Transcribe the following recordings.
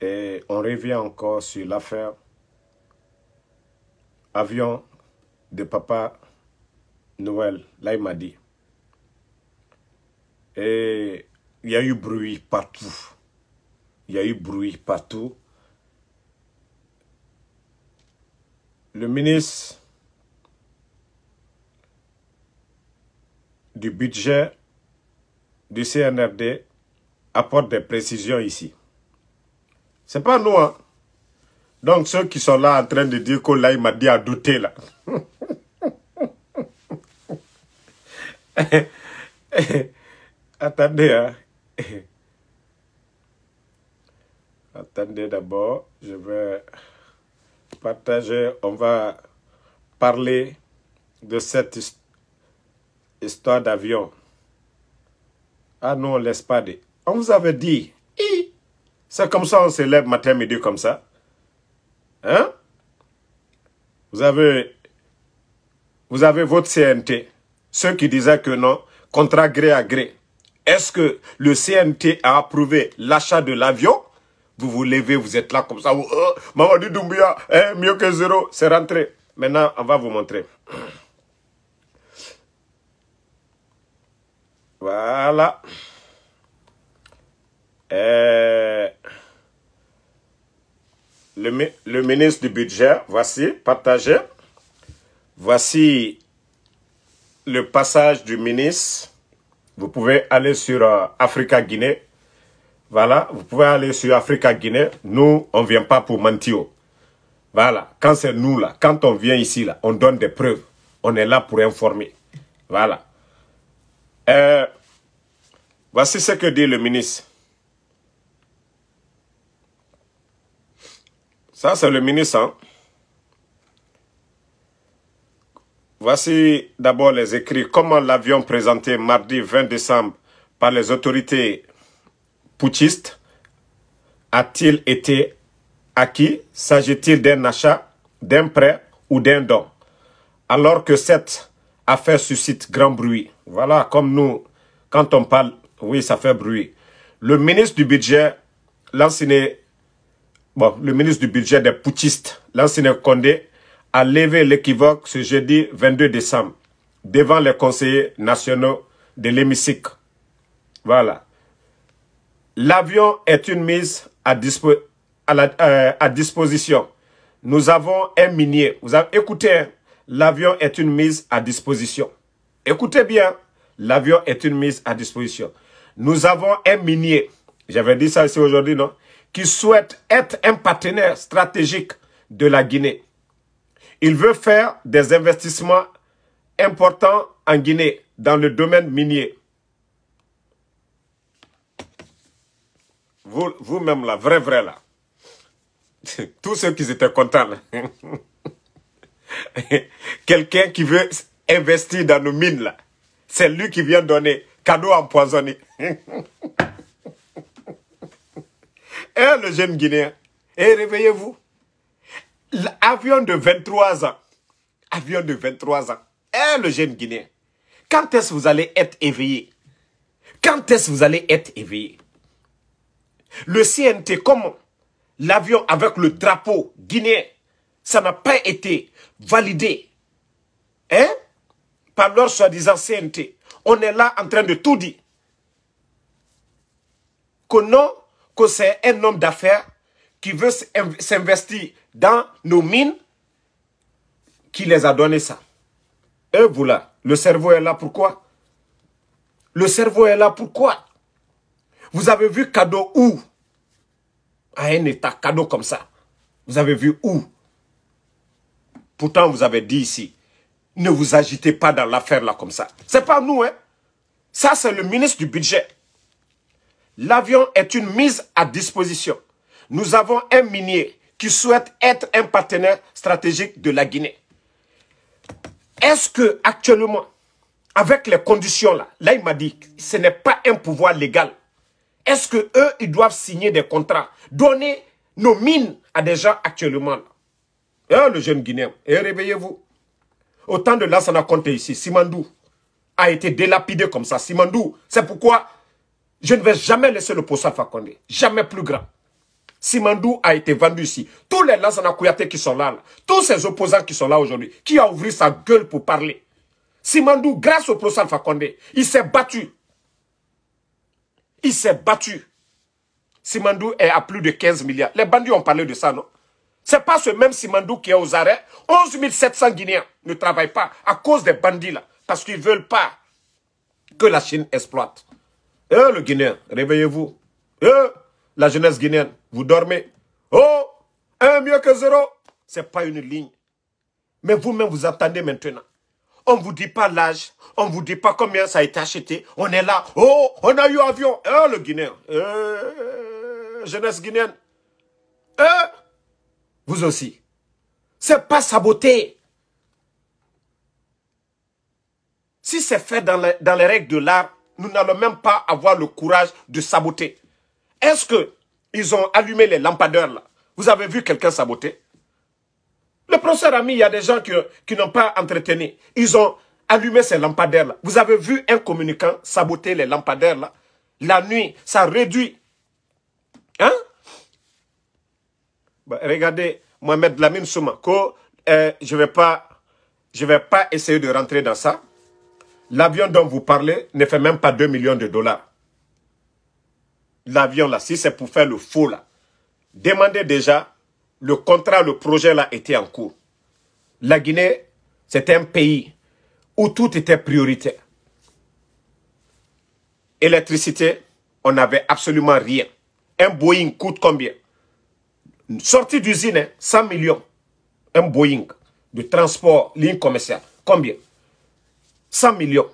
Et on revient encore sur l'affaire avion de papa Noël. Là, il m'a dit. Et il y a eu bruit partout. Il y a eu bruit partout. Le ministre du budget du CNRD apporte des précisions ici. C'est pas nous, hein. Donc ceux qui sont là en train de dire que là, il m'a dit à douter, là. Attendez, hein. Attendez d'abord, je vais partager, on va parler de cette histoire d'avion. Ah non, on laisse pas On vous avait dit, c'est comme ça, on se lève matin, midi, comme ça. Hein? Vous avez, vous avez votre CNT. Ceux qui disaient que non, contrat gré à gré. Est-ce que le CNT a approuvé l'achat de l'avion Vous vous levez, vous êtes là comme ça. Oh, oh, Maman dit Doumbia, hein, mieux que zéro, c'est rentré. Maintenant, on va vous montrer. Voilà. Euh, le, ministre du budget, voici, partagé. Voici le passage du ministre. Vous pouvez aller sur euh, Africa Guinée. Voilà, vous pouvez aller sur Africa Guinée. Nous, on ne vient pas pour mentir Voilà, quand c'est nous là, quand on vient ici là, on donne des preuves. On est là pour informer. Voilà. Euh, voici ce que dit le ministre. Ça, c'est le ministre. Hein. Voici d'abord les écrits. Comment l'avion présenté mardi 20 décembre par les autorités putschistes a-t-il été acquis S'agit-il d'un achat, d'un prêt ou d'un don Alors que cette affaire suscite grand bruit. Voilà, comme nous, quand on parle, oui, ça fait bruit. Le ministre du Budget, l'ancien bon, le ministre du budget des putschistes, l'ancien Condé, a levé l'équivoque ce jeudi 22 décembre devant les conseillers nationaux de l'hémicycle. Voilà. L'avion est une mise à, euh, disposition. Nous avons un minier. Vous avez, écoutez, hein, l'avion est une mise à disposition. Écoutez bien, l'avion est une mise à disposition. Nous avons un minier. J'avais dit ça ici aujourd'hui, non qui souhaite être un partenaire stratégique de la Guinée. Il veut faire des investissements importants en Guinée dans le domaine minier. Vous-même là, vrai, vrai là. Tous ceux qui étaient contents. Quelqu'un qui veut investir dans nos mines là. C'est lui qui vient donner cadeau empoisonné. Eh le jeune Guinéen. Et eh, réveillez-vous. L'avion de 23 ans. Avion de 23 ans. Eh le jeune Guinéen. Quand est-ce que vous allez être éveillé Quand est-ce que vous allez être éveillé Le CNT, comment, l'avion avec le drapeau guinéen, ça n'a pas été validé. Hein Par leur soi-disant CNT. On est là en train de tout dire. Que non, que c'est un homme d'affaires qui veut s'investir dans nos mines qui les a donné ça. Eux, vous là, le cerveau est là pourquoi Le cerveau est là pourquoi Vous avez vu cadeau où À un état, cadeau comme ça. Vous avez vu où Pourtant, vous avez dit ici, ne vous agitez pas dans l'affaire là comme ça. C'est pas nous, hein. Ça, c'est le ministre du budget. L'avion est une mise à disposition. Nous avons un minier qui souhaite être un partenaire stratégique de la Guinée. Est-ce que actuellement, avec les conditions là, là il m'a dit, ce n'est pas un pouvoir légal. Est-ce que eux, ils doivent signer des contrats, donner nos mines à des gens actuellement eh, le jeune Guinéen, eh, réveillez-vous. Au temps de là, ça n'a compté ici. Simandou a été délapidé comme ça. Simandou, c'est pourquoi je ne vais jamais laisser le Posa Fakonde. Jamais plus grand. Simandou a été vendu ici. Tous les Lansana Kouyaté qui sont là, tous ces opposants qui sont là aujourd'hui, qui a ouvert sa gueule pour parler. Simandou, grâce au Posa Fakonde, il s'est battu. Il s'est battu. Simandou est à plus de 15 milliards. Les bandits ont parlé de ça, non C'est pas ce même Simandou qui est aux arrêts. 11 700 Guinéens ne travaillent pas à cause des bandits là. Parce qu'ils veulent pas que la Chine exploite. Eh, le Guinéen, réveillez-vous. Eh, la jeunesse guinéenne, vous dormez. Oh, un mieux que zéro. Ce n'est pas une ligne. Mais vous-même, vous attendez maintenant. On ne vous dit pas l'âge. On ne vous dit pas combien ça a été acheté. On est là. Oh, on a eu avion. Eh, le Guinéen. Eh, jeunesse guinéenne. Eh, vous aussi. ce n'est pas saboter. Si c'est fait dans les, dans les règles de l'art, nous n'allons même pas avoir le courage de saboter. Est-ce que ils ont allumé les lampadaires là Vous avez vu quelqu'un saboter Le professeur Ami, il y a des gens qui, n'ont pas entretenu. Ils ont allumé ces lampadaires là. Vous avez vu un communicant saboter les lampadaires là La nuit, ça réduit. Hein bah, Regardez Mohamed Lamine Soumako, euh, je ne vais, vais pas essayer de rentrer dans ça. L'avion dont vous parlez ne fait même pas 2 millions de dollars. L'avion là, si c'est pour faire le faux là, demandez déjà le contrat, le projet là était en cours. La Guinée, c'est un pays où tout était prioritaire. Électricité, on n'avait absolument rien. Un Boeing coûte combien Sortie d'usine, 100 hein, millions. Un Boeing de transport, ligne commerciale, combien 100 millions.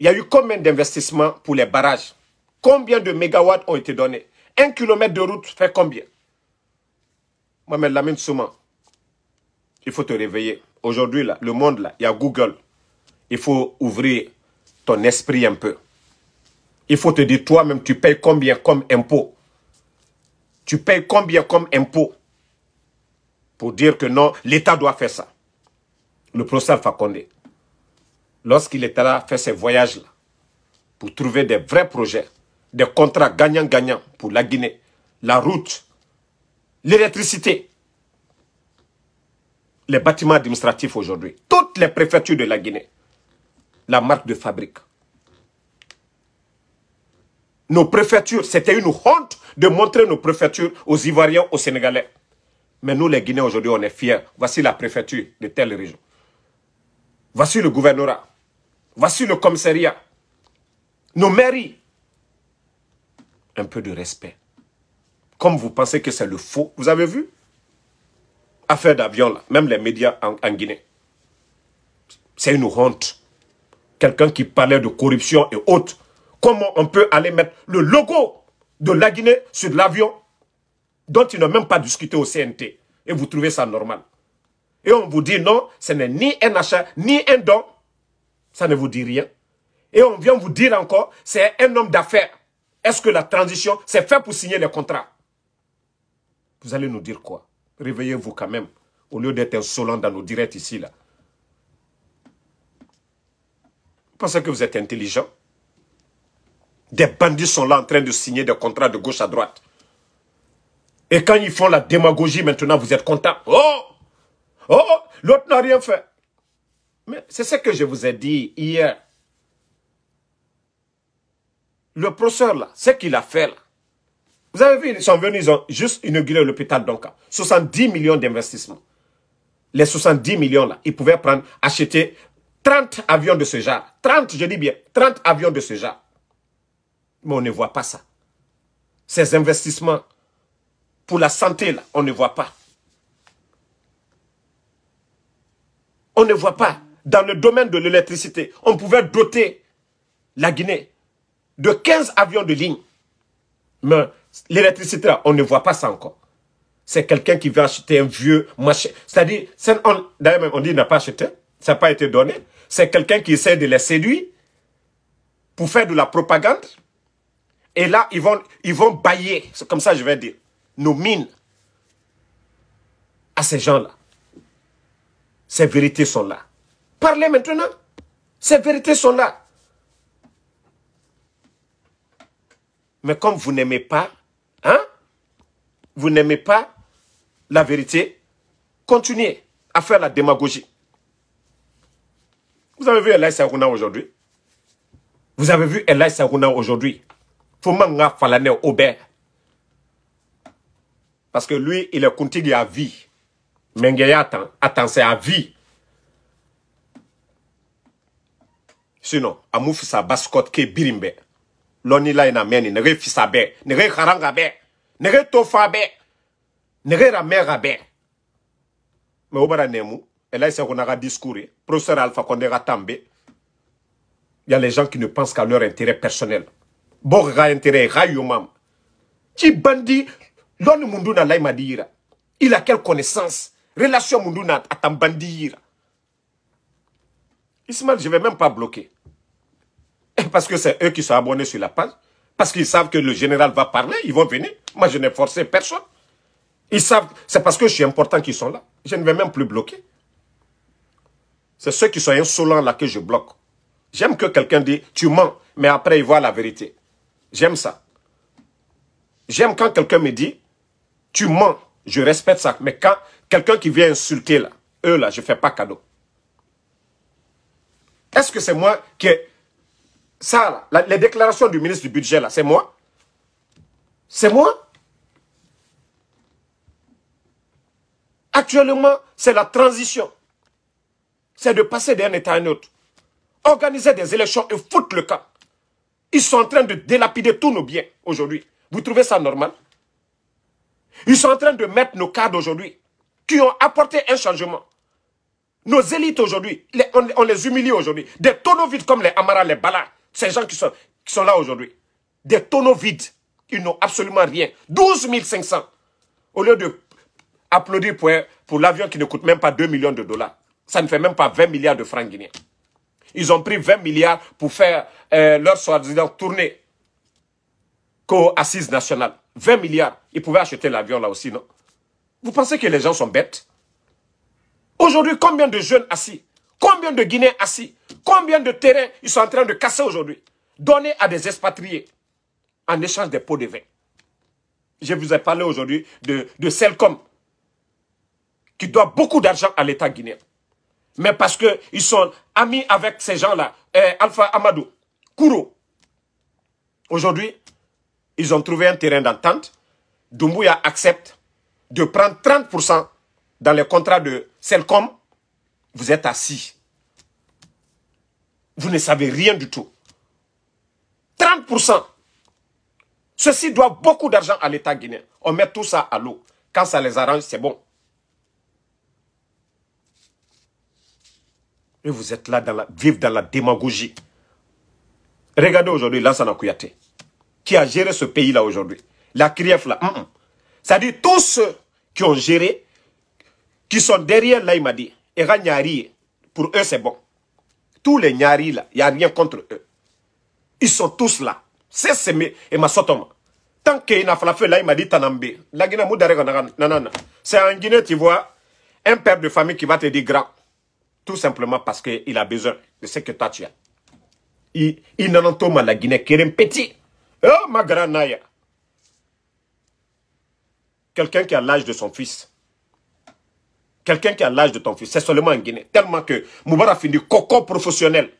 Il y a eu combien d'investissements pour les barrages Combien de mégawatts ont été donnés Un kilomètre de route fait combien Moi, Mohamed Lamine Souma, il faut te réveiller. Aujourd'hui, le monde, là, il y a Google. Il faut ouvrir ton esprit un peu. Il faut te dire toi-même, tu payes combien comme impôt Tu payes combien comme impôt Pour dire que non, l'État doit faire ça le professeur Fakonde, lorsqu'il était là, fait ses voyages-là, pour trouver des vrais projets, des contrats gagnants-gagnants pour la Guinée, la route, l'électricité, les bâtiments administratifs aujourd'hui, toutes les préfectures de la Guinée, la marque de fabrique. Nos préfectures, c'était une honte de montrer nos préfectures aux Ivoiriens, aux Sénégalais. Mais nous, les Guinéens, aujourd'hui, on est fiers. Voici la préfecture de telle région. Voici le gouvernorat. Voici le commissariat. Nos mairies. Un peu de respect. Comme vous pensez que c'est le faux, vous avez vu Affaire d'avion, là, même les médias en, en Guinée. C'est une honte. Quelqu'un qui parlait de corruption et autres. Comment on peut aller mettre le logo de la Guinée sur l'avion dont ils n'ont même pas discuté au CNT et vous trouvez ça normal et on vous dit non, ce n'est ni un achat, ni un don. Ça ne vous dit rien. Et on vient vous dire encore, c'est un homme d'affaires. Est-ce que la transition, c'est fait pour signer les contrats Vous allez nous dire quoi Réveillez-vous quand même, au lieu d'être insolent dans nos directs ici, là. Vous pensez que vous êtes intelligent Des bandits sont là en train de signer des contrats de gauche à droite. Et quand ils font la démagogie, maintenant, vous êtes content. Oh Oh, oh, l'autre n'a rien fait. Mais c'est ce que je vous ai dit hier. Le professeur là, ce qu'il a fait là. Vous avez vu, ils sont venus, ils ont juste inauguré l'hôpital d'Onka. 70 millions d'investissements. Les 70 millions là, ils pouvaient prendre, acheter 30 avions de ce genre. 30, je dis bien, 30 avions de ce genre. Mais on ne voit pas ça. Ces investissements pour la santé, là, on ne voit pas. On ne voit pas. Dans le domaine de l'électricité, on pouvait doter la Guinée de 15 avions de ligne. Mais l'électricité, on ne voit pas ça encore. C'est quelqu'un qui veut acheter un vieux machin. C'est-à-dire, d'ailleurs on dit qu'il n'a pas acheté, ça n'a pas été donné. C'est quelqu'un qui essaie de les séduire pour faire de la propagande. Et là, ils vont, ils vont bailler, c'est comme ça je vais dire, nos mines à ces gens-là. Ces vérités sont là. Parlez maintenant. Ces vérités sont là. Mais comme vous n'aimez pas, hein, vous n'aimez pas la vérité, continuez à faire la démagogie. Vous avez vu Elaïs Sarouna aujourd'hui Vous avez vu Elai Sarouna aujourd'hui Fomanga Falane Aubert. Parce que lui, il est continu à vie. Mais attend. c'est à vie. Sinon, amouf sa ke birimbe. Loni la ina meni, nere fisa be, nere haranga be, nere tofa be, nere ramera be. Me nemu, et là, il y a Professeur Alpha Condé Ratambe. Il y a les gens qui ne pensent qu'à leur intérêt personnel. Bon, intérêt, a Qui bandit, l'on munduna m'a dira. Il a quelle connaissance relation à Tambandira. Ismaël, je ne vais même pas bloquer. Eh, parce que c'est eux qui sont abonnés sur la page. Parce qu'ils savent que le général va parler, ils vont venir. Moi, je n'ai forcé personne. Ils savent, c'est parce que je suis important qu'ils sont là. Je ne vais même plus bloquer. C'est ceux qui sont insolents là que je bloque. J'aime que quelqu'un dise tu mens, mais après il voit la vérité. J'aime ça. J'aime quand quelqu'un me dit, tu mens, je respecte ça. Mais quand Quelqu'un qui vient insulter là, eux là, je ne fais pas cadeau. Est-ce que c'est moi qui Ça là, les déclarations du ministre du budget là, c'est moi C'est moi Actuellement, c'est la transition. C'est de passer d'un état à un autre. Organiser des élections et foutre le camp. Ils sont en train de délapider tous nos biens aujourd'hui. Vous trouvez ça normal Ils sont en train de mettre nos cadres aujourd'hui qui ont apporté un changement. Nos élites aujourd'hui, on, les humilie aujourd'hui. Des tonneaux vides comme les Amara, les Bala, ces gens qui sont, là aujourd'hui. Des tonneaux vides. Ils n'ont absolument rien. 12 500. Au lieu d'applaudir pour, l'avion qui ne coûte même pas 2 millions de dollars. Ça ne fait même pas 20 milliards de francs guinéens. Ils ont pris 20 milliards pour faire euh, leur soi-disant tournée qu'aux assises nationale 20 milliards. Ils pouvaient acheter l'avion là aussi, non vous pensez que les gens sont bêtes Aujourd'hui, combien de jeunes assis Combien de Guinéens assis Combien de terrains ils sont en train de casser aujourd'hui Donner à des expatriés en échange des pots de vin. Je vous ai parlé aujourd'hui de, de Selcom qui doit beaucoup d'argent à l'État guinéen. Mais parce qu'ils sont amis avec ces gens-là, euh, Alpha Amadou, Kourou. Aujourd'hui, ils ont trouvé un terrain d'entente. Doumbouya accepte de prendre 30% dans les contrats de SELCOM, vous êtes assis. Vous ne savez rien du tout. 30%. Ceci doit beaucoup d'argent à l'État guinéen. On met tout ça à l'eau. Quand ça les arrange, c'est bon. Et vous êtes là, dans la, vivre dans la démagogie. Regardez aujourd'hui Lansana Kouyaté, qui a géré ce pays-là aujourd'hui. La CRIEF, là, c'est-à-dire tous ceux qui ont géré, qui sont derrière là, dit, et Nyari, pour eux c'est bon. Tous les Nyari là, il n'y a rien contre eux. Ils sont tous là. C'est Semé et Massotoma. Tant qu'il n'a pas fait Laïmadi Tanambe, la Guinée non. C'est en Guinée, tu vois, un père de famille qui va te dire grand. Tout simplement parce qu'il a besoin de ce que tu as. Il, il n'en pas la Guinée qui est un petit. Oh, ma grande Naya. Quelqu'un qui a l'âge de son fils. Quelqu'un qui a l'âge de ton fils. C'est seulement en Guinée. Tellement que Moubara finit coco professionnel.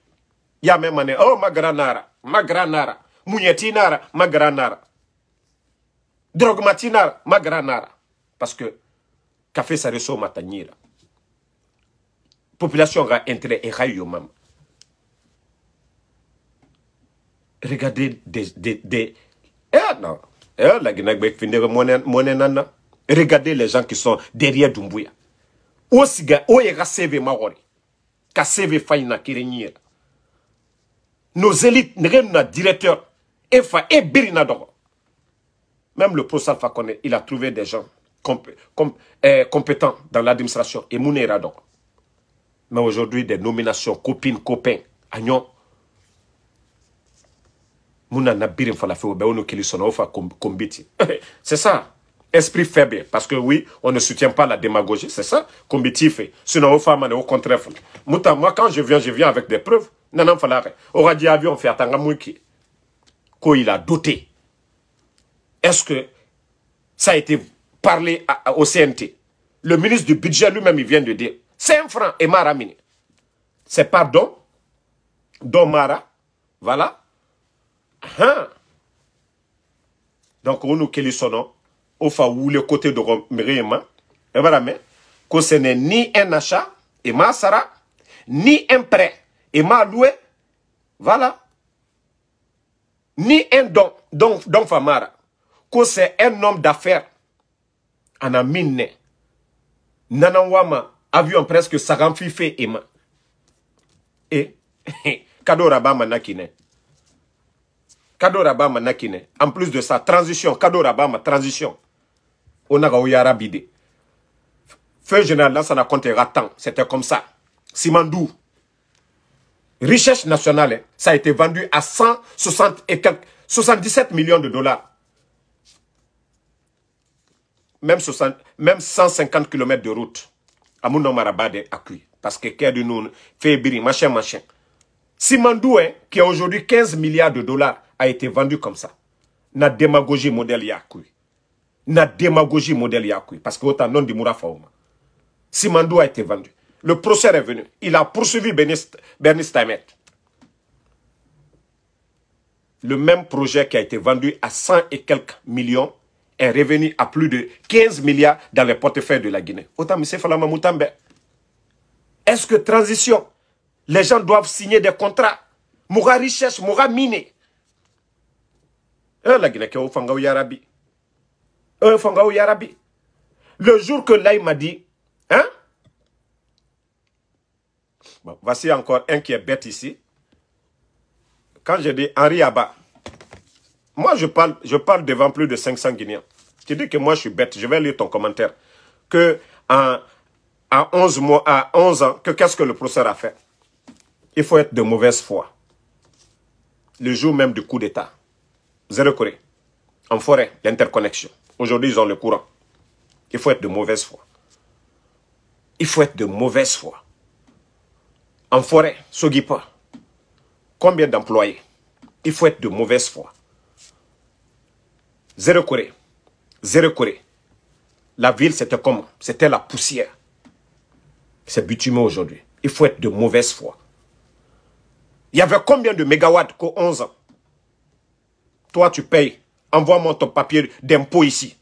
Il y a même année. Oh, ma granara. Ma granara. nara. Ma granara. Drogmatinara. Ma granara. Parce que café ça au matanira. Population a entrer et même. Regardez des, des, des... Eh non, eh, Regardez les gens qui sont derrière Dumbuya. Osiga, oyega seve maori. Ka faïna faina kirenye. Nos élites, n'a directeur. Efa, et birina Même le Pro Alpha il a trouvé des gens eh, compétents dans l'administration. Et Mouné Mais aujourd'hui, des nominations, copines, copains, agnons. c'est ça esprit faible parce que oui on ne soutient pas la démagogie c'est ça kombiti fait sinon au au contraire moi quand je viens je viens avec des preuves nanan falare aura dit avion fait atanga mouki ko il a douté est-ce que ça a été parlé au CNT le ministre du budget lui-même il vient de dire 5 francs et Mara Mini c'est pardon Don Mara voilà Hein? donc on nous nom. o fa wule kote de de ye ma voilà mais Que ce n'est ni un achat et m'a Sarah ni un prêt et m'a loué voilà ni un don don don famara ko c'est un homme d'affaires ana a nana Wama, avion presque sagam fife et ma eh? rabama nakine raba kado nakine en plus de ça transition kado On ma transition a oyara bide feu général ça n'a compté ratant. c'était comme ça simandou Richesse nationale ça a été vendu à 160 et 77 millions de dollars même 150 km de route amu no a cuit. parce que nous machin machin Simandou, hein, qui a aujourd'hui 15 milliards de dollars, a été vendu comme ça. Na démagogie modèle yakui. Na démagogie modèle yakui. Parce que autant non de Mourafaouma. Simandou a été vendu. Le procès est venu. Il a poursuivi Bernice Taimet. Le même projet qui a été vendu à 100 et quelques millions est revenu à plus de 15 milliards dans les portefeuilles de la Guinée. Autant, Est-ce que transition, les gens doivent signer des contrats Moura richesse, Moura mine euh, l'a qui Fangao Yarabi. Euh, Fangao Yarabi. Le jour que là, m'a dit, hein? Bon, voici encore un qui est bête ici. Quand j'ai dit Henri Abba, moi je parle, je parle devant plus de 500 Guinéens. Tu dis que moi je suis bête, je vais lire ton commentaire. Que à 11 mois, à 11 ans, que qu'est-ce que le professeur a fait Il faut être de mauvaise foi. Le jour même du coup d'État. Zéro Corée. En forêt, l'interconnexion. Aujourd'hui, ils ont le courant. Il faut être de mauvaise foi. Il faut être de mauvaise foi. En forêt, Sogipa, combien d'employés Il faut être de mauvaise foi. Zéro Corée. Zéro Corée. La ville, c'était comment C'était la poussière. C'est bitumé aujourd'hui. Il faut être de mauvaise foi. Il y avait combien de mégawatts qu'au 11 ans toi tu payes. Envoie-moi ton papier d'impôt ici.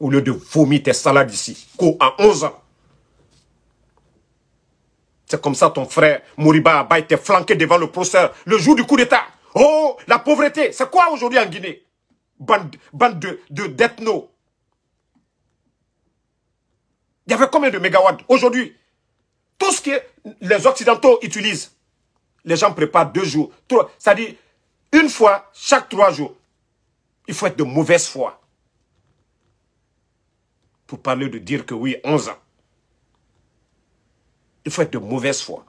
Au lieu de vomir tes salades ici. Cours en 11 ans. C'est comme ça ton frère Mouriba Abba, était flanqué devant le procès le jour du coup d'État. Oh, la pauvreté, c'est quoi aujourd'hui en Guinée Bande, bande de, Il y avait combien de mégawatts aujourd'hui Tout ce que les Occidentaux utilisent, les gens préparent deux jours. Trois, cest à une fois chaque trois jours. Il faut être de mauvaise foi pour parler de dire que oui, 11 ans. Il faut être de mauvaise foi.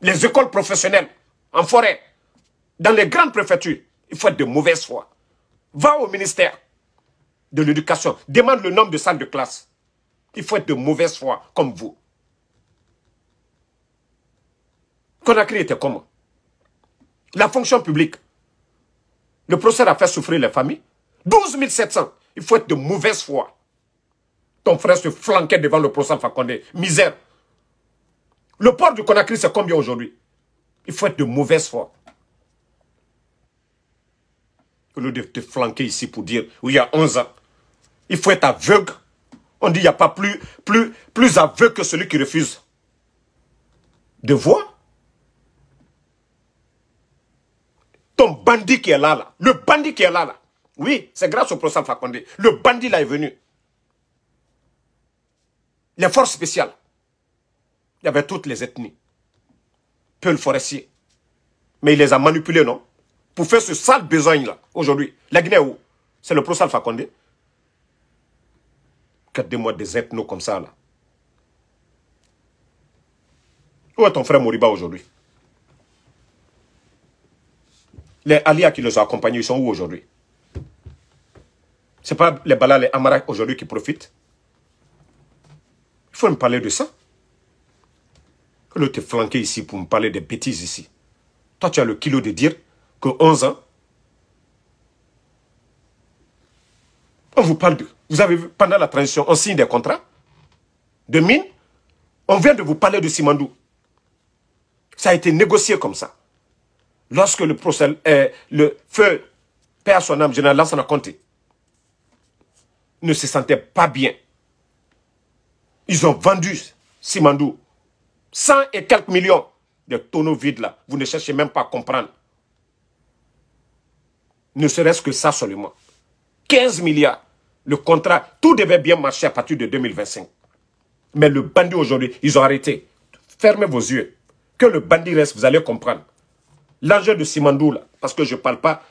Les écoles professionnelles, en forêt, dans les grandes préfectures, il faut être de mauvaise foi. Va au ministère de l'éducation, demande le nombre de salles de classe. Il faut être de mauvaise foi, comme vous. Conakry était comment la fonction publique. Le procès a fait souffrir les familles. 12 700. Il faut être de mauvaise foi. Ton frère se flanquait devant le procès Fakonde. Misère. Le port du Conakry, c'est combien aujourd'hui Il faut être de mauvaise foi. Au lieu de te flanquer ici pour dire, oui, il y a 11 ans, il faut être aveugle. On dit, il n'y a pas plus, plus, plus aveugle que celui qui refuse de voir. ton bandit qui est là, là, le bandit qui est là, là, oui, c'est grâce au professeur Fakonde, le bandit là est venu. Les forces spéciales, il y avait toutes les ethnies. Peu le forestier. Mais il les a manipulés, non Pour faire ce sale besoin là, aujourd'hui. La Guinée où C'est le professeur Fakonde. gardez mois des ethnos comme ça là. Où est ton frère Moriba aujourd'hui les Alia qui les ont accompagnés, ils sont où aujourd'hui Ce n'est pas les Balas, les Amarak aujourd'hui qui profitent. Il faut me parler de ça. L'autre est flanqué ici pour me parler des bêtises ici. Toi, tu as le kilo de dire que 11 ans, on vous parle de... Vous avez vu, pendant la transition, on signe des contrats de mine. On vient de vous parler de Simandou. Ça a été négocié comme ça lorsque le, procès, euh, le feu perd son âme, général Lansana Conté ne se sentait pas bien. Ils ont vendu Simandou cent et quelques millions de tonneaux vides là. Vous ne cherchez même pas à comprendre. Ne serait-ce que ça seulement. 15 milliards. Le contrat, tout devait bien marcher à partir de 2025. Mais le bandit aujourd'hui, ils ont arrêté. Fermez vos yeux. Que le bandit reste, vous allez comprendre. L'enjeu de Simandou, parce que je ne parle pas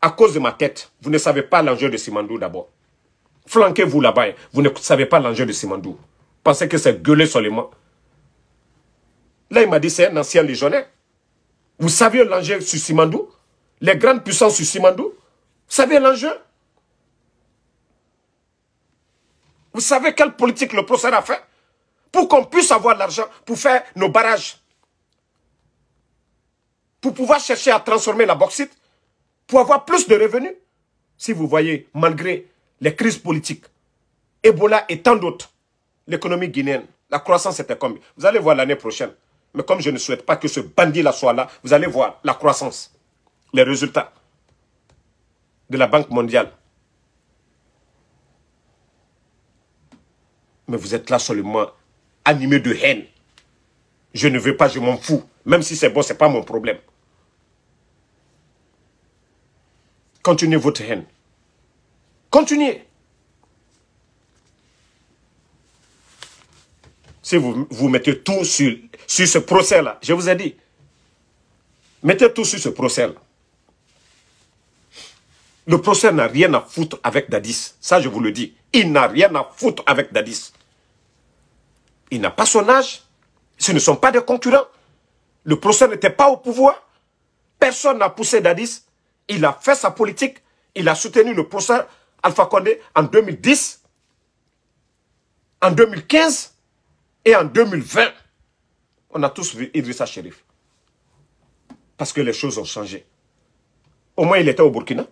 à cause de ma tête. Vous ne savez pas l'enjeu de Simandou d'abord. Flanquez-vous là-bas. Hein. Vous ne savez pas l'enjeu de Simandou. Pensez que c'est gueuler seulement. Là, il m'a dit c'est un ancien légionnaire. Vous savez l'enjeu sur Simandou Les grandes puissances sur Simandou Vous savez l'enjeu Vous savez quelle politique le procès a fait Pour qu'on puisse avoir l'argent pour faire nos barrages pour pouvoir chercher à transformer la bauxite, pour avoir plus de revenus. Si vous voyez, malgré les crises politiques, Ebola et tant d'autres, l'économie guinéenne, la croissance était combien Vous allez voir l'année prochaine. Mais comme je ne souhaite pas que ce bandit-là soit là, vous allez voir la croissance, les résultats de la Banque mondiale. Mais vous êtes là seulement animé de haine. Je ne veux pas, je m'en fous. Même si c'est bon, ce n'est pas mon problème. Continuez votre haine. Continuez. Si vous, mettez tout sur, sur ce procès-là, je vous ai dit, mettez tout sur ce procès-là. Le procès n'a rien à foutre avec Dadis. Ça, je vous le dis. Il n'a rien à foutre avec Dadis. Il n'a pas son âge. Ce ne sont pas des concurrents. Le procès n'était pas au pouvoir. Personne n'a poussé Dadis. Il a fait sa politique. Il a soutenu le procès Alpha Condé en 2010, en 2015 et en 2020. On a tous vu Idrissa Sherif. Parce que les choses ont changé. Au moins, il était au Burkina.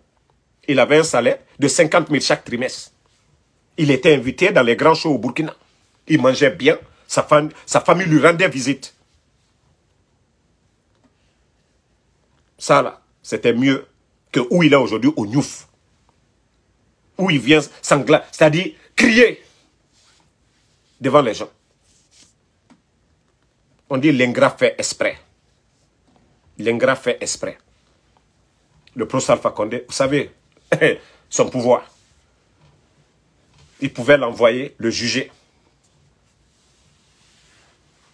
Il avait un salaire de 50 000 chaque trimestre. Il était invité dans les grands shows au Burkina. Il mangeait bien. Sa, sa famille lui rendait visite. Ça, là, c'était mieux que où il est aujourd'hui au Niouf. Où il vient sanglant, c'est-à-dire crier devant les gens. On dit l'ingrat fait exprès. L'ingrat fait exprès. Le professeur Alpha Condé, vous savez, son pouvoir. Il pouvait l'envoyer, le juger.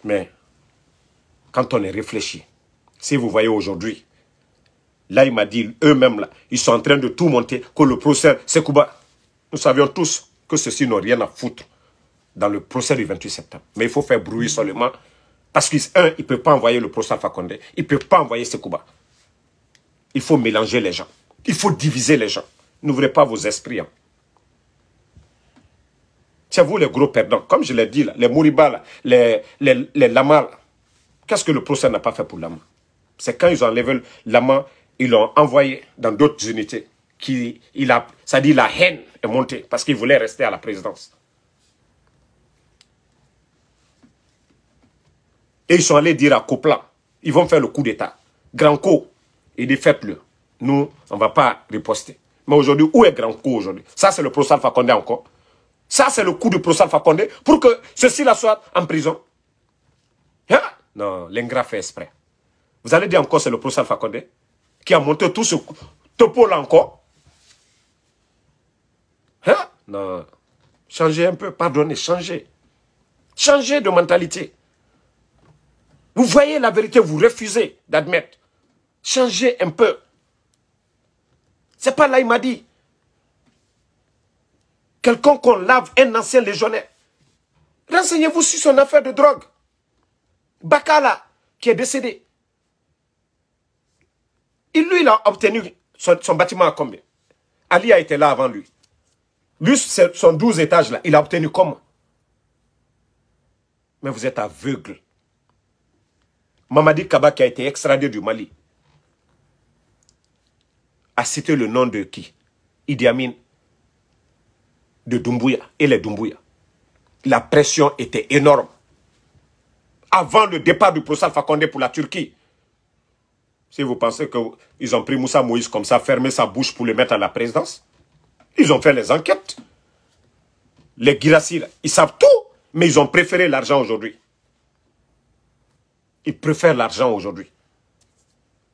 Mais quand on est réfléchi, si vous voyez aujourd'hui Là, il m'a dit, eux-mêmes, là, ils sont en train de tout monter, que le procès Sekouba... Nous savions tous que ceux-ci n'ont rien à foutre dans le procès du 28 septembre. Mais il faut faire bruit seulement, parce qu'un, il ne peut pas envoyer le procès à Fakonde, il ne peut pas envoyer Sekouba. Il faut mélanger les gens. Il faut diviser les gens. N'ouvrez pas vos esprits. Hein. C'est vous les gros perdants. Comme je l'ai dit, là, les Mouribas, les, les, qu'est-ce que le procès n'a pas fait pour l'âme C'est quand ils ont enlevé Lama ils l'ont envoyé dans d'autres unités. Qui, il a, ça dit la haine est montée parce qu'il voulait rester à la présidence. Et ils sont allés dire à Coplan, ils vont faire le coup d'État. Grand il dit faites-le. Nous, on ne va pas riposter. Mais aujourd'hui, où est Grand aujourd'hui Ça, c'est le procès Alpha Condé encore. Ça, c'est le coup du procès Alpha Condé pour que ceci ci là en prison. Hein? Non, l'ingrat fait exprès. Vous allez dire encore c'est le procès Alpha Condé qui a monté tout ce topo-là encore. Hein? Non. Changez un peu, pardonnez, changez. Changez de mentalité. Vous voyez la vérité, vous refusez d'admettre. Changez un peu. C'est pas là, il m'a dit. Quelqu'un qu'on lave, un ancien légionnaire. Renseignez-vous sur son affaire de drogue. Bakala, qui est décédé. Et lui, il a obtenu son, bâtiment à combien Ali a été là avant lui. Lui, son 12 étages là, il a obtenu comment Mais vous êtes aveugle. Mamadi Kaba qui a été extradé du Mali a cité le nom de qui Idi Amin, de Doumbouya et les Doumbouya. La pression était énorme. Avant le départ du professeur Fakonde pour la Turquie, si vous pensez qu'ils ont pris Moussa Moïse comme ça, fermé sa bouche pour le mettre à la présidence, ils ont fait les enquêtes. Les Girassi, ils savent tout, mais ils ont préféré l'argent aujourd'hui. Ils préfèrent l'argent aujourd'hui.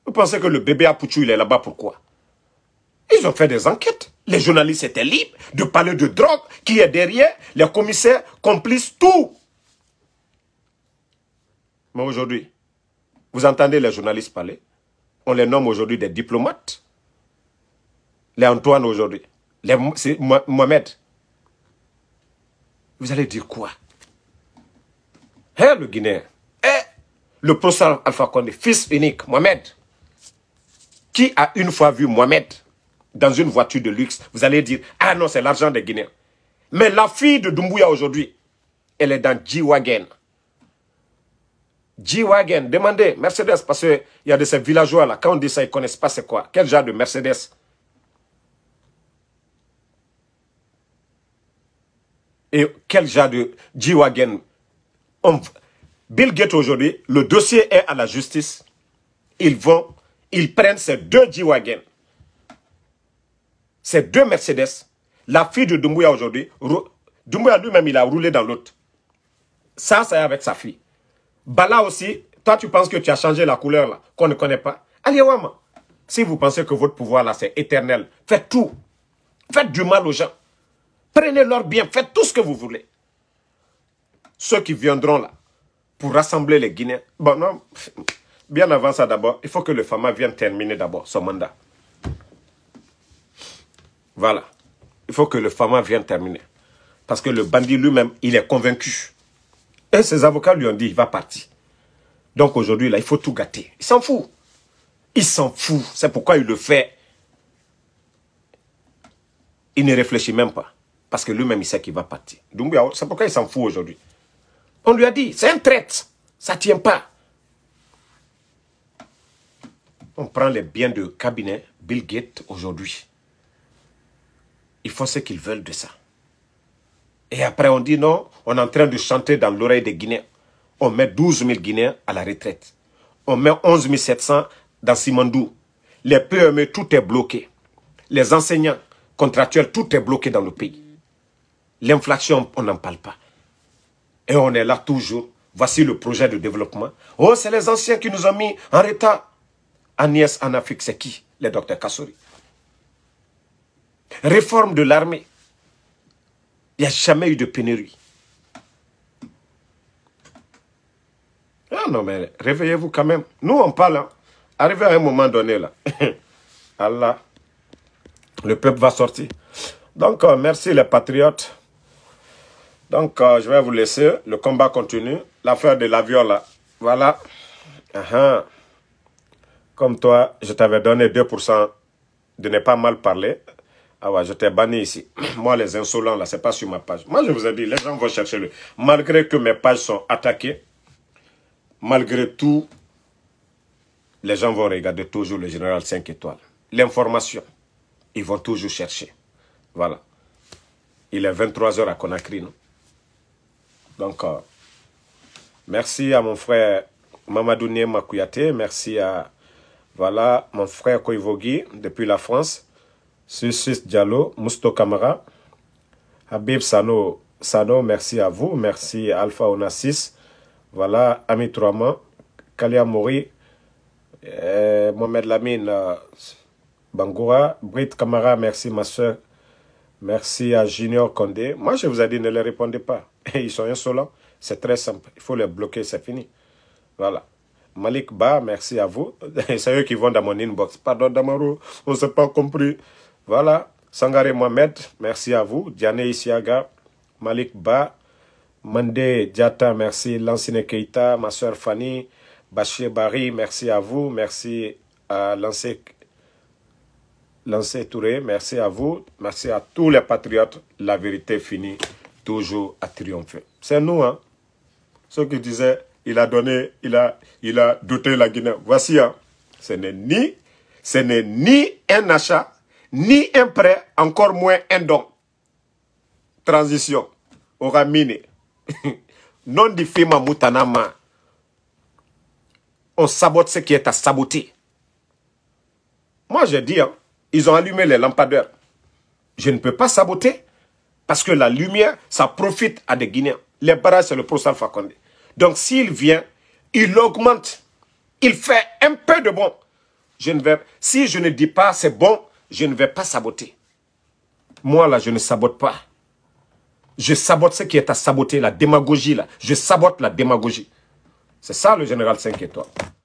Vous pensez que le bébé Apoutchou, il est là-bas pourquoi Ils ont fait des enquêtes. Les journalistes étaient libres de parler de drogue, qui est derrière, les commissaires, complices, tout. Mais aujourd'hui, vous entendez les journalistes parler on les nomme aujourd'hui des diplomates. Les Antoine aujourd'hui, les Mohamed. Vous allez dire quoi Hé hein, le Guinéen, eh le professeur Alpha Condé, fils unique, Mohamed. Qui a une fois vu Mohamed dans une voiture de luxe Vous allez dire, ah non, c'est l'argent des Guinéens. Mais la fille de Doumbouya aujourd'hui, elle est dans G-Wagen. G-Wagen, demandez Mercedes, parce qu'il y a de ces villageois-là, quand on dit ça, ils ne connaissent pas c'est quoi. Quel genre de Mercedes Et quel genre de G-Wagen Bill Gates aujourd'hui, le dossier est à la justice. Ils vont, ils prennent ces deux G-Wagen, ces deux Mercedes. La fille de Doumbouya aujourd'hui, Doumbouya lui-même, il a roulé dans l'autre. Ça, c'est avec sa fille. Bah, là aussi, toi tu penses que tu as changé la couleur là, qu'on ne connaît pas. Allez, Wama, si vous pensez que votre pouvoir là c'est éternel, faites tout. Faites du mal aux gens. Prenez leur bien, faites tout ce que vous voulez. Ceux qui viendront là pour rassembler les Guinéens. Bon, non, bien avant ça d'abord, il faut que le FAMA vienne terminer d'abord son mandat. Voilà. Il faut que le FAMA vienne terminer. Parce que le bandit lui-même, il est convaincu et ses avocats lui ont dit, il va partir. Donc aujourd'hui, là, il faut tout gâter. Il s'en fout. Il s'en fout. C'est pourquoi il le fait. Il ne réfléchit même pas. Parce que lui-même, il sait qu'il va partir. c'est pourquoi il s'en fout aujourd'hui. On lui a dit, c'est un traite. Ça ne tient pas. On prend les biens de cabinet Bill Gates aujourd'hui. Il faut ce qu'ils veulent de ça. Et après, on dit non, on est en train de chanter dans l'oreille des Guinéens. On met 12 000 Guinéens à la retraite. On met 11 700 dans Simandou. Les PME, e, tout est bloqué. Les enseignants contractuels, tout est bloqué dans le pays. L'inflation, on n'en parle pas. Et on est là toujours. Voici le projet de développement. Oh, c'est les anciens qui nous ont mis en retard. Agnès en Afrique, c'est qui Les docteurs Kassori. Réforme de l'armée. Il n'y a jamais eu de pénurie. Ah non, mais réveillez-vous quand même. Nous, on parle. Hein. Arrivez à un moment donné, là. Allah, le peuple va sortir. Donc, euh, merci les patriotes. Donc, euh, je vais vous laisser. Le combat continue. L'affaire de l'avion, là. Voilà. Ah, ah. Comme toi, je t'avais donné 2% de ne pas mal parler. Ah ouais, je t'ai banni ici. Moi, les insolents, là, c'est pas sur ma page. Moi, je vous ai dit, les gens vont chercher le... Malgré que mes pages sont attaquées, malgré tout, les gens vont regarder toujours le général 5 étoiles. L'information, ils vont toujours chercher. Voilà. Il est 23h à Conakry, non Donc, euh, merci à mon frère Mamadou Makouyate. Merci à, voilà, mon frère Koivogi depuis la France. Susis Diallo, Mousto Kamara, Habib Sano, Sano, merci à vous, merci Alpha Onassis, voilà, Ami Kalia Mori, eh, Mohamed Lamine euh, Bangoura, Brit Kamara, merci ma soeur, merci à Junior Kondé. Moi, je vous ai dit, ne les répondez pas. Ils sont insolents, c'est très simple, il faut les bloquer, c'est fini. Voilà. Malik Ba, merci à vous. C'est eux qui vont dans mon inbox. Pardon, Damaro, on ne s'est pas compris. Voilà, Sangare Mohamed, merci à vous. Diane Isiaga, Malik Ba, Mande Diata, merci. Lancine Keïta, ma soeur Fanny, Bachir Bari, merci à vous. Merci à Lancé, Touré, merci à vous. Merci à tous les patriotes. La vérité finit toujours à triompher. C'est nous, hein. Ceux qui disaient, il a donné, il a, il a doté la Guinée. Voici, hein. Ce n'est ni, ce n'est ni un achat, ni un prêt, encore moins un don. Transition. miné. non di mutanama. On sabote ce qui est à saboter. Moi, je dis, hein, ils ont allumé les lampadaires. Je ne peux pas saboter parce que la lumière, ça profite à des Guinéens. Les barrages, c'est le professeur Fakonde. Donc, s'il vient, il augmente. Il fait un peu de bon. Je ne vais, si je ne dis pas c'est bon, je ne vais pas saboter. Moi, là, je ne sabote pas. Je sabote ce qui est à saboter, la démagogie, là. Je sabote la démagogie. C'est ça, le général 5 étoiles.